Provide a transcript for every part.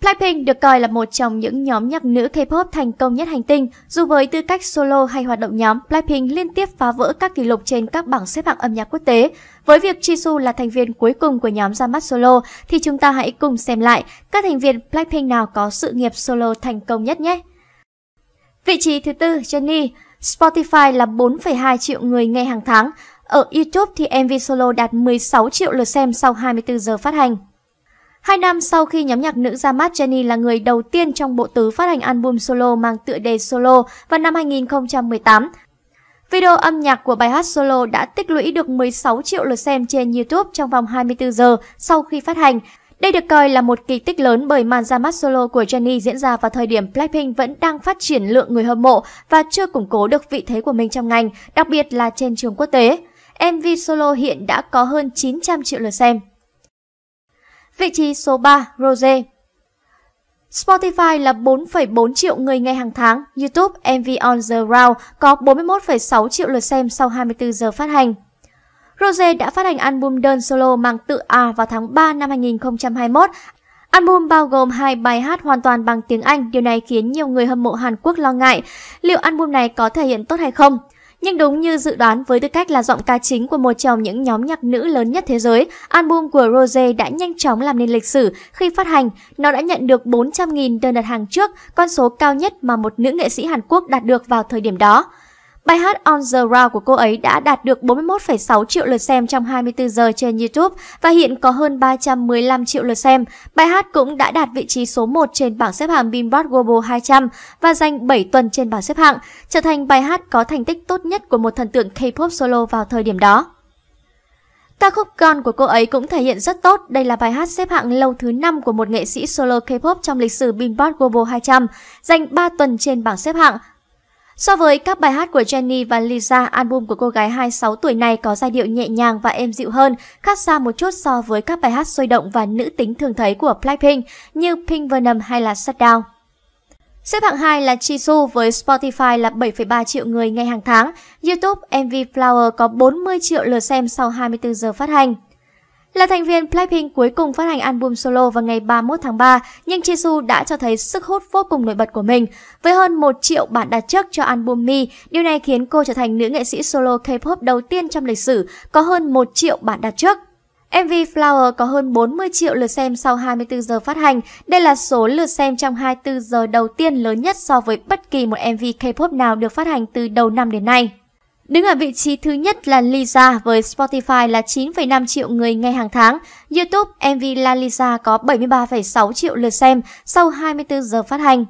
Blackpink được coi là một trong những nhóm nhạc nữ K-pop thành công nhất hành tinh. Dù với tư cách solo hay hoạt động nhóm, Blackpink liên tiếp phá vỡ các kỷ lục trên các bảng xếp hạng âm nhạc quốc tế. Với việc Jisoo là thành viên cuối cùng của nhóm ra mắt solo, thì chúng ta hãy cùng xem lại các thành viên Blackpink nào có sự nghiệp solo thành công nhất nhé. Vị trí thứ tư, Jennie. Spotify là 4,2 triệu người nghe hàng tháng. Ở YouTube thì MV solo đạt 16 triệu lượt xem sau 24 giờ phát hành. Hai năm sau khi nhóm nhạc nữ ra mắt, Jennie là người đầu tiên trong bộ tứ phát hành album solo mang tựa đề Solo vào năm 2018. Video âm nhạc của bài hát Solo đã tích lũy được 16 triệu lượt xem trên YouTube trong vòng 24 giờ sau khi phát hành. Đây được coi là một kỳ tích lớn bởi màn ra mắt solo của Jennie diễn ra vào thời điểm Blackpink vẫn đang phát triển lượng người hâm mộ và chưa củng cố được vị thế của mình trong ngành, đặc biệt là trên trường quốc tế. MV solo hiện đã có hơn 900 triệu lượt xem vị trí số 3 Rose. Spotify là 4,4 triệu người nghe hàng tháng, YouTube MV On The Round có 41,6 triệu lượt xem sau 24 giờ phát hành. Rose đã phát hành album đơn solo mang tự A vào tháng 3 năm 2021. Album bao gồm hai bài hát hoàn toàn bằng tiếng Anh, điều này khiến nhiều người hâm mộ Hàn Quốc lo ngại liệu album này có thể hiện tốt hay không. Nhưng đúng như dự đoán với tư cách là giọng ca chính của một trong những nhóm nhạc nữ lớn nhất thế giới, album của Rose đã nhanh chóng làm nên lịch sử khi phát hành. Nó đã nhận được 400.000 đơn đặt hàng trước, con số cao nhất mà một nữ nghệ sĩ Hàn Quốc đạt được vào thời điểm đó. Bài hát On The Road của cô ấy đã đạt được 41,6 triệu lượt xem trong 24 giờ trên YouTube và hiện có hơn 315 triệu lượt xem. Bài hát cũng đã đạt vị trí số 1 trên bảng xếp hạng Billboard Global 200 và giành 7 tuần trên bảng xếp hạng, trở thành bài hát có thành tích tốt nhất của một thần tượng K-pop solo vào thời điểm đó. Ca khúc Gone của cô ấy cũng thể hiện rất tốt, đây là bài hát xếp hạng lâu thứ 5 của một nghệ sĩ solo K-pop trong lịch sử Billboard Global 200, giành 3 tuần trên bảng xếp hạng So với các bài hát của Jennie và Lisa, album của cô gái 26 tuổi này có giai điệu nhẹ nhàng và êm dịu hơn, khác xa một chút so với các bài hát sôi động và nữ tính thường thấy của Blackpink như Pink Venom hay là Shutdown. Xếp hạng 2 là Jisoo với Spotify là 7,3 triệu người nghe hàng tháng. YouTube MV Flower có 40 triệu lượt xem sau 24 giờ phát hành. Là thành viên Blackpink cuối cùng phát hành album solo vào ngày 31 tháng 3, nhưng Jisoo đã cho thấy sức hút vô cùng nổi bật của mình. Với hơn 1 triệu bản đặt trước cho album Mi, điều này khiến cô trở thành nữ nghệ sĩ solo K-pop đầu tiên trong lịch sử có hơn 1 triệu bản đặt trước. MV Flower có hơn 40 triệu lượt xem sau 24 giờ phát hành. Đây là số lượt xem trong 24 giờ đầu tiên lớn nhất so với bất kỳ một MV K-pop nào được phát hành từ đầu năm đến nay. Đứng ở vị trí thứ nhất là Lisa với Spotify là 9,5 triệu người nghe hàng tháng. YouTube MV La Lisa có 73,6 triệu lượt xem sau 24 giờ phát hành.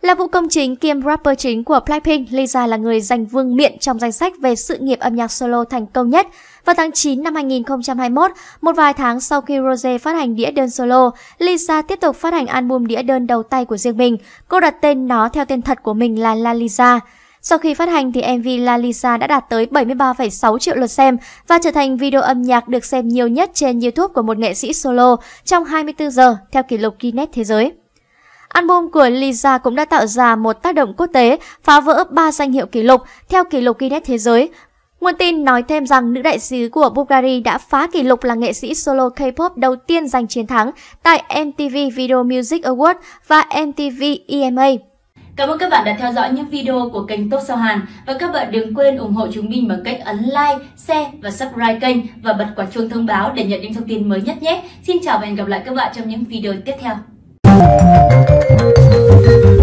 Là vụ công chính kiêm rapper chính của Blackpink, Lisa là người giành vương miện trong danh sách về sự nghiệp âm nhạc solo thành công nhất. Vào tháng 9 năm 2021, một vài tháng sau khi Rose phát hành đĩa đơn solo, Lisa tiếp tục phát hành album đĩa đơn đầu tay của riêng mình. Cô đặt tên nó theo tên thật của mình là La Lisa. Sau khi phát hành thì MV La Lisa đã đạt tới 73,6 triệu lượt xem và trở thành video âm nhạc được xem nhiều nhất trên YouTube của một nghệ sĩ solo trong 24 giờ theo kỷ lục Guinness Thế giới. Album của Lisa cũng đã tạo ra một tác động quốc tế, phá vỡ ba danh hiệu kỷ lục theo kỷ lục Guinness Thế giới. Nguồn tin nói thêm rằng nữ đại sứ của Bulgaria đã phá kỷ lục là nghệ sĩ solo K-pop đầu tiên giành chiến thắng tại MTV Video Music Award và MTV EMA. Cảm ơn các bạn đã theo dõi những video của kênh Top Sao Hàn và các bạn đừng quên ủng hộ chúng mình bằng cách ấn like, share và subscribe kênh và bật quả chuông thông báo để nhận những thông tin mới nhất nhé. Xin chào và hẹn gặp lại các bạn trong những video tiếp theo.